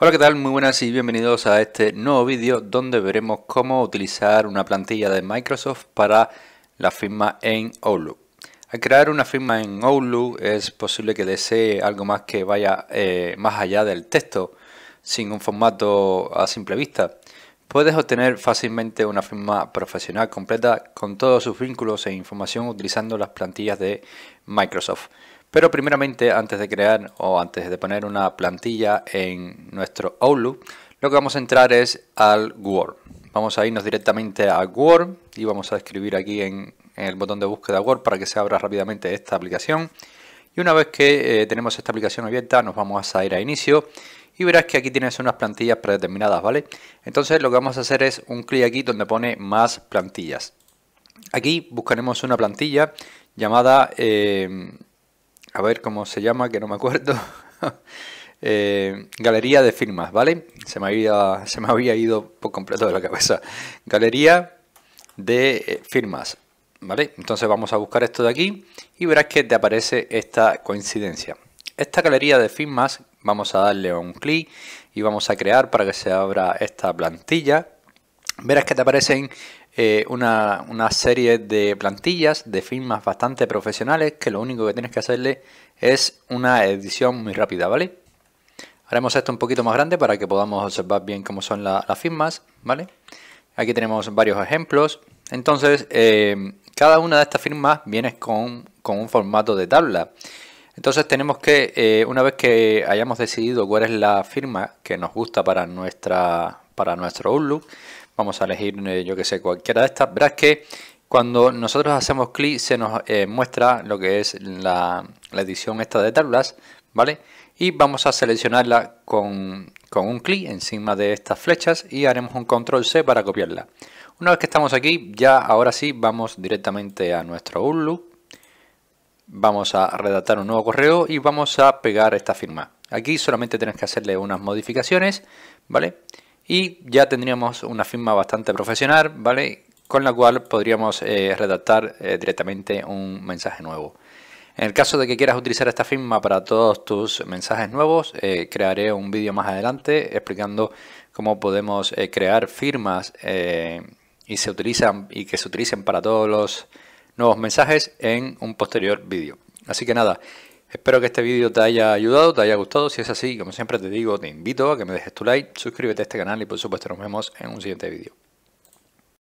Hola, ¿qué tal? Muy buenas y bienvenidos a este nuevo vídeo donde veremos cómo utilizar una plantilla de Microsoft para la firma en Outlook. Al crear una firma en Outlook es posible que desee algo más que vaya eh, más allá del texto, sin un formato a simple vista. Puedes obtener fácilmente una firma profesional completa con todos sus vínculos e información utilizando las plantillas de Microsoft. Pero primeramente, antes de crear o antes de poner una plantilla en nuestro Outlook, lo que vamos a entrar es al Word. Vamos a irnos directamente a Word y vamos a escribir aquí en, el botón de búsqueda Word para que se abra rápidamente esta aplicación. Y una vez que eh, tenemos esta aplicación abierta, nos vamos a ir a inicio y verás que aquí tienes unas plantillas predeterminadas, ¿vale? Entonces lo que vamos a hacer es un clic aquí donde pone más plantillas. Aquí buscaremos una plantilla llamada eh, a ver cómo se llama, que no me acuerdo. Eh, galería de firmas, ¿vale? Se me, había, se me había ido por completo de la cabeza. Galería de eh, firmas, ¿vale? Entonces vamos a buscar esto de aquí y verás que te aparece esta coincidencia. Esta galería de firmas vamos a darle un clic y vamos a crear para que se abra esta plantilla. Verás que te aparecen eh, una, serie de plantillas de firmas bastante profesionales que lo único que tienes que hacerle es una edición muy rápida, ¿vale? Haremos esto un poquito más grande para que podamos observar bien cómo son las firmas, ¿vale? Aquí tenemos varios ejemplos. Entonces, eh, cada una de estas firmas viene con, un formato de tabla. Entonces tenemos que, eh, una vez que hayamos decidido cuál es la firma que nos gusta para, nuestra, para nuestro Outlook, Vamos a elegir, eh, yo que sé, cualquiera de estas. Verás que cuando nosotros hacemos clic se nos eh, muestra lo que es la, edición esta de tablas, ¿vale? Y vamos a seleccionarla con, un clic encima de estas flechas y haremos un control C para copiarla. Una vez que estamos aquí, ya ahora sí vamos directamente a nuestro Outlook. Vamos a redactar un nuevo correo y vamos a pegar esta firma. Aquí solamente tienes que hacerle unas modificaciones, ¿vale? vale y ya tendríamos una firma bastante profesional, ¿vale? Con la cual podríamos eh, redactar eh, directamente un mensaje nuevo. En el caso de que quieras utilizar esta firma para todos tus mensajes nuevos, eh, crearé un vídeo más adelante explicando cómo podemos crear firmas y se utilizan y que se utilicen para todos los nuevos mensajes en un posterior vídeo. Así que nada, Espero que este vídeo te haya ayudado, te haya gustado. Si es así, como siempre te digo, te invito a que me dejes tu like, suscríbete a este canal y por supuesto nos vemos en un siguiente vídeo.